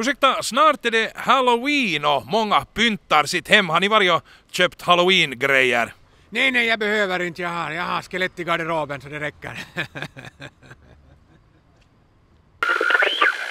Ursäkta, snart är det halloween och många pyntar sitt hem. Har ni varit och köpt halloween-grejer? Nej, nej, jag behöver inte. Jag har, jag har skelett i garderoben så det räcker.